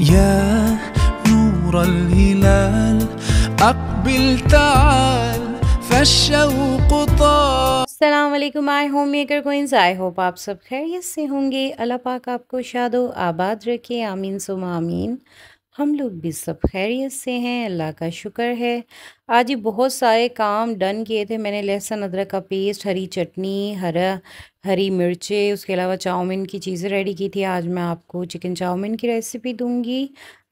يا نور الهلال أقبل تعال فالشوق طال अल्लाम I homemaker coins I hope आप सब खैरियत से होंगे अल्लाह पाक आपको शादो आबाद रखे आमीन सुम आमीन हम लोग भी सब खैरियत से हैं अल्लाह का शुक्र है आज ही बहुत सारे काम डन किए थे मैंने लहसुन अदरक का पेस्ट हरी चटनी हरा हरी मिर्चें उसके अलावा चाउमीन की चीज़ें रेडी की थी आज मैं आपको चिकन चाउमीन की रेसिपी दूंगी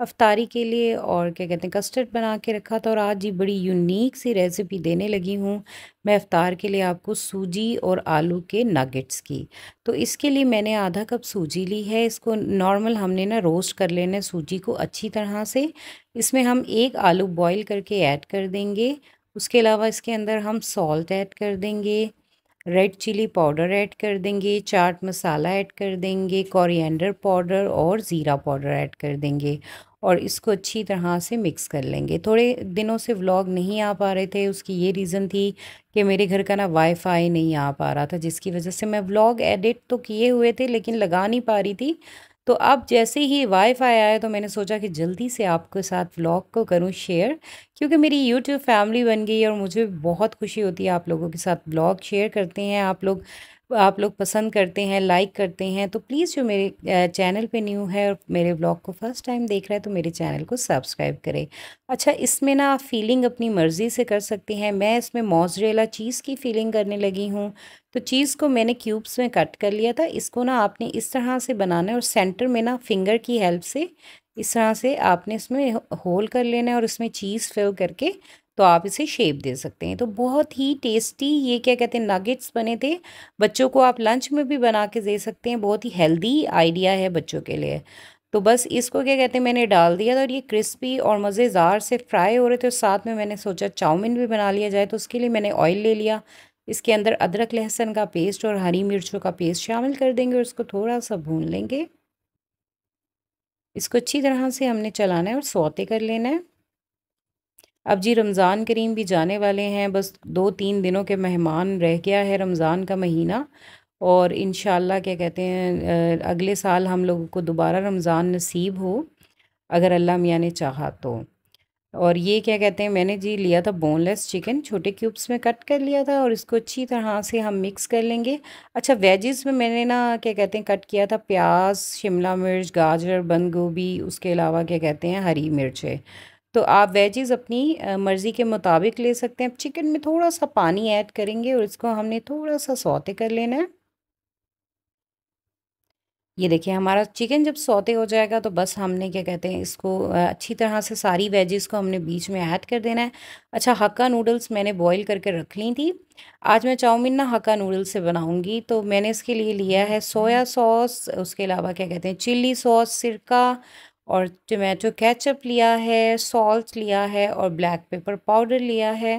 अफ्तारी के लिए और क्या कहते हैं कस्टर्ड बना के रखा था और आज ही बड़ी यूनिक सी रेसिपी देने लगी हूँ मैं अफ्तार के लिए आपको सूजी और आलू के नगेट्स की तो इसके लिए मैंने आधा कप सूजी ली है इसको नॉर्मल हमने ना रोस्ट कर लेना है सूजी को अच्छी तरह से इसमें हम एक आलू बॉयल करके ऐड कर देंगे उसके अलावा इसके अंदर हम सॉल्ट ऐड कर देंगे रेड चिली पाउडर ऐड कर देंगे चाट मसाला ऐड कर देंगे कोरिएंडर पाउडर और ज़ीरा पाउडर ऐड कर देंगे और इसको अच्छी तरह से मिक्स कर लेंगे थोड़े दिनों से व्लॉग नहीं आ पा रहे थे उसकी ये रीज़न थी कि मेरे घर का ना वाईफाई नहीं आ पा रहा था जिसकी वजह से मैं व्लॉग एडिट तो किए हुए थे लेकिन लगा नहीं पा रही थी तो अब जैसे ही वाईफाई आया तो मैंने सोचा कि जल्दी से आपके साथ व्लॉग को करूं शेयर क्योंकि मेरी यूट्यूब फैमिली बन गई और मुझे बहुत खुशी होती है आप लोगों के साथ व्लॉग शेयर करते हैं आप लोग आप लोग पसंद करते हैं लाइक करते हैं तो प्लीज़ जो मेरे चैनल पे न्यू है और मेरे ब्लॉग को फर्स्ट टाइम देख रहा है तो मेरे चैनल को सब्सक्राइब करें अच्छा इसमें ना आप फीलिंग अपनी मर्ज़ी से कर सकते हैं मैं इसमें मोजरेला चीज़ की फीलिंग करने लगी हूँ तो चीज़ को मैंने क्यूब्स में कट कर लिया था इसको ना आपने इस तरह से बनाना है और सेंटर में ना फिंगर की हेल्प से इस तरह से आपने इसमें होल कर लेना है और इसमें चीज़ फिल करके तो आप इसे शेप दे सकते हैं तो बहुत ही टेस्टी ये क्या कहते हैं नगेट्स बने थे बच्चों को आप लंच में भी बना के दे सकते हैं बहुत ही हेल्दी आइडिया है बच्चों के लिए तो बस इसको क्या कहते हैं मैंने डाल दिया था और ये क्रिस्पी और मज़ेदार से फ्राई हो रहे थे और साथ में मैंने सोचा चाउमिन भी बना लिया जाए तो उसके लिए मैंने ऑयल ले लिया इसके अंदर अदरक लहसुन का पेस्ट और हरी मिर्चों का पेस्ट शामिल कर देंगे और इसको थोड़ा सा भून लेंगे इसको अच्छी तरह से हमने चलाना है और सौते कर लेना है अब जी रमज़ान करीम भी जाने वाले हैं बस दो तीन दिनों के मेहमान रह गया है रमज़ान का महीना और इन क्या कहते हैं अगले साल हम लोगों को दोबारा रमज़ान नसीब हो अगर अल्लाह मियाँ ने चाहा तो और ये क्या कहते हैं मैंने जी लिया था बोनलेस चिकन छोटे क्यूब्स में कट कर लिया था और इसको अच्छी तरह से हम मिक्स कर लेंगे अच्छा वेजेस में मैंने ना क्या कहते हैं कट किया था प्याज शिमला मिर्च गाजर बंद गोभी उसके अलावा क्या कहते हैं हरी मिर्च है तो आप वेजेस अपनी मर्ज़ी के मुताबिक ले सकते हैं अब चिकन में थोड़ा सा पानी ऐड करेंगे और इसको हमने थोड़ा सा सौते कर लेना है ये देखिए हमारा चिकन जब सौते हो जाएगा तो बस हमने क्या कहते हैं इसको अच्छी तरह से सारी वेजेस को हमने बीच में ऐड कर देना है अच्छा हक्का नूडल्स मैंने बॉईल करके रख ली थी आज मैं चाउमीन ना हक्का नूडल्स से बनाऊंगी तो मैंने इसके लिए लिया है सोया सॉस उसके अलावा क्या कहते हैं चिल्ली सॉस सिरका और टमेटो केचप लिया है सॉल्ट लिया है और ब्लैक पेपर पाउडर लिया है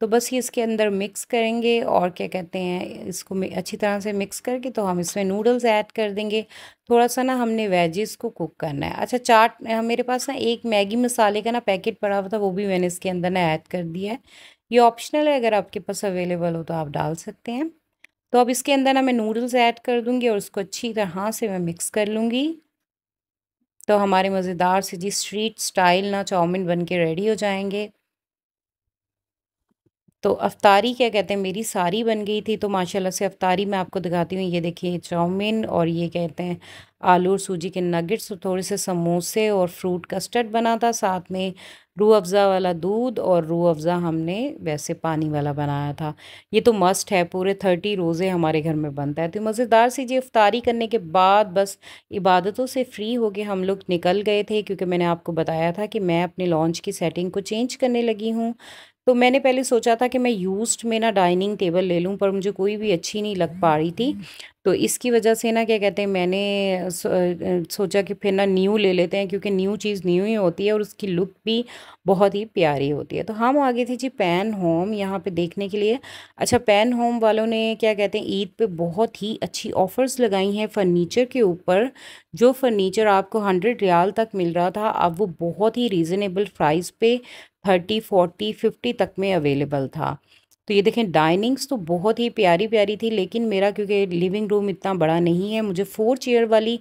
तो बस ये इसके अंदर मिक्स करेंगे और क्या कहते हैं इसको अच्छी तरह से मिक्स करके तो हम इसमें नूडल्स ऐड कर देंगे थोड़ा सा ना हमने वेजेस को कुक करना है अच्छा चाट मेरे पास ना एक मैगी मसाले का ना पैकेट पड़ा हुआ था वो भी मैंने इसके अंदर ना ऐड कर दिया है ये ऑप्शनल है अगर आपके पास अवेलेबल हो तो आप डाल सकते हैं तो अब इसके अंदर ना मैं नूडल्स ऐड कर दूँगी और उसको अच्छी तरह से मैं मिक्स कर लूँगी तो हमारे मज़ेदार से जी स्ट्रीट स्टाइल ना चाउमीन बन के रेडी हो जाएंगे तो अफ्तारी क्या कहते हैं मेरी सारी बन गई थी तो माशाल्लाह से अफ्तारी मैं आपको दिखाती हूँ ये देखिए चाउमीन और ये कहते हैं आलू और सूजी के नगेट्स और थोड़े से समोसे और फ्रूट कस्टर्ड बना था साथ में रू अफ़ज़ा वाला दूध और रू अफ़ज़ा हमने वैसे पानी वाला बनाया था ये तो मस्ट है पूरे थर्टी रोज़े हमारे घर में बनता है तो मज़ेदार सी जी अफ्तारी करने के बाद बस इबादतों से फ्री होके हम लोग निकल गए थे क्योंकि मैंने आपको बताया था कि मैं अपने लॉन्च की सेटिंग को चेंज करने लगी हूँ तो मैंने पहले सोचा था कि मैं यूज्ड में ना डाइनिंग टेबल ले लूँ पर मुझे कोई भी अच्छी नहीं लग पा रही थी तो इसकी वजह से ना क्या कहते हैं मैंने सोचा कि फिर ना न्यू ले लेते हैं क्योंकि न्यू चीज़ न्यू ही होती है और उसकी लुक भी बहुत ही प्यारी होती है तो हम आगे थे जी पैन होम यहाँ पे देखने के लिए अच्छा पैन होम वालों ने क्या कहते हैं ईद पे बहुत ही अच्छी ऑफ़र्स लगाई हैं फ़र्नीचर के ऊपर जो फ़र्नीचर आपको हंड्रेड रियाल तक मिल रहा था अब वो बहुत ही रीज़नेबल प्राइस पे थर्टी फोर्टी फिफ्टी तक में अवेलेबल था तो ये देखें डाइनिंग्स तो बहुत ही प्यारी प्यारी थी लेकिन मेरा क्योंकि लिविंग रूम इतना बड़ा नहीं है मुझे फ़ोर चेयर वाली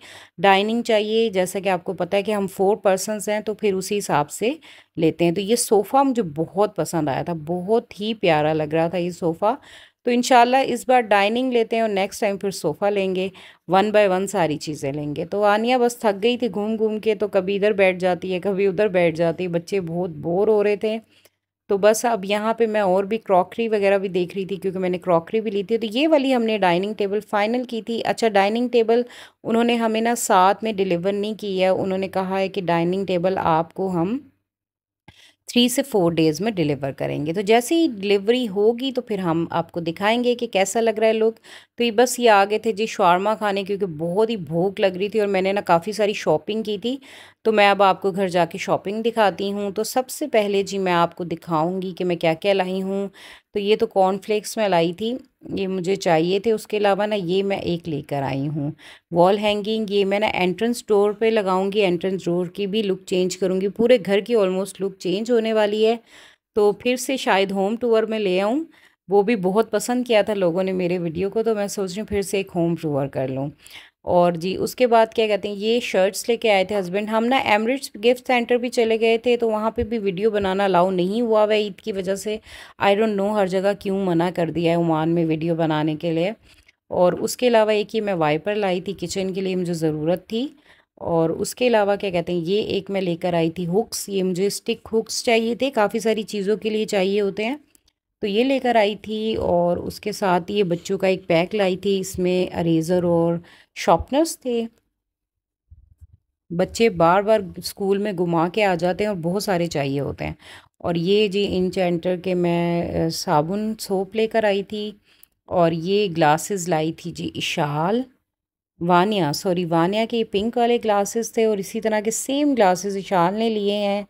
डाइनिंग चाहिए जैसा कि आपको पता है कि हम फोर पर्सनस हैं तो फिर उसी हिसाब से लेते हैं तो ये सोफ़ा मुझे बहुत पसंद आया था बहुत ही प्यारा लग रहा था ये सोफ़ा तो इन इस बार डाइनिंग लेते हैं और नेक्स्ट टाइम फिर सोफ़ा लेंगे वन बाय वन सारी चीज़ें लेंगे तो आनिया बस थक गई थी घूम घूम के तो कभी इधर बैठ जाती है कभी उधर बैठ जाती है बच्चे बहुत बोर हो रहे थे तो बस अब यहाँ पे मैं और भी क्रॉकरी वगैरह भी देख रही थी क्योंकि मैंने क्रॉकरी भी ली थी तो ये वाली हमने डाइनिंग टेबल फाइनल की थी अच्छा डाइनिंग टेबल उन्होंने हमें ना साथ में डिलीवर नहीं की है उन्होंने कहा है कि डाइनिंग टेबल आपको हम थ्री से फोर डेज़ में डिलीवर करेंगे तो जैसे ही डिलीवरी होगी तो फिर हम आपको दिखाएंगे कि कैसा लग रहा है लोग तो ये बस ये आ गए थे जी शारमा खाने क्योंकि बहुत ही भूख लग रही थी और मैंने ना काफ़ी सारी शॉपिंग की थी तो मैं अब आपको घर जाके शॉपिंग दिखाती हूँ तो सबसे पहले जी मैं आपको दिखाऊंगी कि मैं क्या क्या लाई हूँ तो ये तो कॉर्नफ्लेक्स में लाई थी ये मुझे चाहिए थे उसके अलावा ना ये मैं एक लेकर आई हूँ वॉल हैंगिंग ये मैं ना एंट्रेंस डोर पे लगाऊंगी एंट्रेंस डोर की भी लुक चेंज करूँगी पूरे घर की ऑलमोस्ट लुक चेंज होने वाली है तो फिर से शायद होम टूअर में ले आऊँ वो भी बहुत पसंद किया था लोगों ने मेरे वीडियो को तो मैं सोच रही हूँ फिर से एक होम टूअर कर लूँ और जी उसके बाद क्या कहते हैं ये शर्ट्स लेके आए थे हस्बैंड हम ना एमरिट्स गिफ्ट सेंटर भी चले गए थे तो वहाँ पे भी वीडियो बनाना अलाउ नहीं हुआ वह ईद की वजह से आई डोंट नो हर जगह क्यों मना कर दिया है ओमान में वीडियो बनाने के लिए और उसके अलावा एक ये मैं वाइपर लाई थी किचन के लिए मुझे ज़रूरत थी और उसके अलावा क्या कहते हैं ये एक मैं लेकर आई थी हुक्स ये मुझे स्टिक हुक्स चाहिए थे काफ़ी सारी चीज़ों के लिए चाहिए होते हैं तो ये लेकर आई थी और उसके साथ ये बच्चों का एक पैक लाई थी इसमें अरेज़र और शॉपनर्स थे बच्चे बार बार स्कूल में घुमा के आ जाते हैं और बहुत सारे चाहिए होते हैं और ये जी इंचेंटर के मैं साबुन सोप लेकर आई थी और ये ग्लासेस लाई थी जी इशाल वानिया सॉरी वानिया के ये पिंक वाले ग्लासेस थे और इसी तरह के सेम ग्लासेस इशाल ने लिए हैं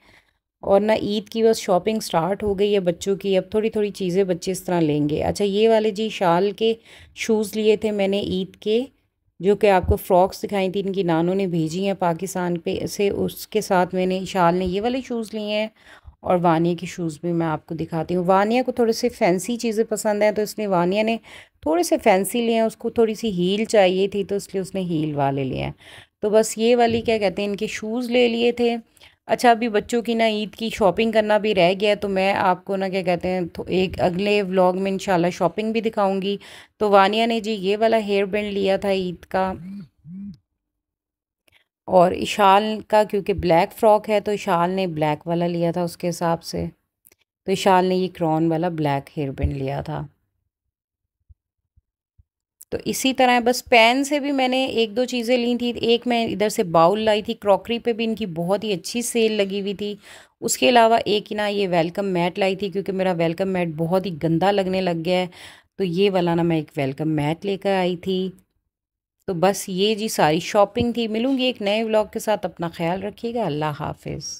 और ना ईद की बस शॉपिंग स्टार्ट हो गई है बच्चों की अब थोड़ी थोड़ी चीज़ें बच्चे इस तरह लेंगे अच्छा ये वाले जी शाल के शूज़ लिए थे मैंने ईद के जो कि आपको फ़्रॉक्स दिखाई थी इनकी नानों ने भेजी हैं पाकिस्तान पे से उसके साथ मैंने शाल ने ये वाले शूज़ लिए हैं और वानिया के शूज़ भी मैं आपको दिखाती हूँ वानिया को थोड़े से फैंसी चीज़ें पसंद हैं तो इसलिए वानिया ने थोड़े से फैंसी लिए हैं उसको थोड़ी सी हील चाहिए थी तो इसलिए उसने हील वाले लिए हैं तो बस ये वाली हम्म। क्या कहते हैं इनके शूज़ ले लिए थे अच्छा अभी बच्चों की ना ईद की शॉपिंग करना भी रह गया तो मैं आपको ना क्या कहते हैं तो एक अगले व्लॉग में इंशाल्लाह शॉपिंग भी दिखाऊंगी तो वानिया ने जी ये वाला हेयर बैंड लिया था ईद का और इशाल का क्योंकि ब्लैक फ्रॉक है तो इशाल ने ब्लैक वाला लिया था उसके हिसाब से तो इशाल ने ये क्रॉन वाला ब्लैक हेयर बैंड लिया था तो इसी तरह बस पैन से भी मैंने एक दो चीज़ें ली थी एक मैं इधर से बाउल लाई थी क्रॉकरी पे भी इनकी बहुत ही अच्छी सेल लगी हुई थी उसके अलावा एक ही ना ये वेलकम मैट लाई थी क्योंकि मेरा वेलकम मैट बहुत ही गंदा लगने लग गया है तो ये वाला ना मैं एक वेलकम मैट लेकर आई थी तो बस ये जी सारी शॉपिंग थी मिलूँगी एक नए ब्लॉग के साथ अपना ख्याल रखिएगा अल्लाह हाफिज़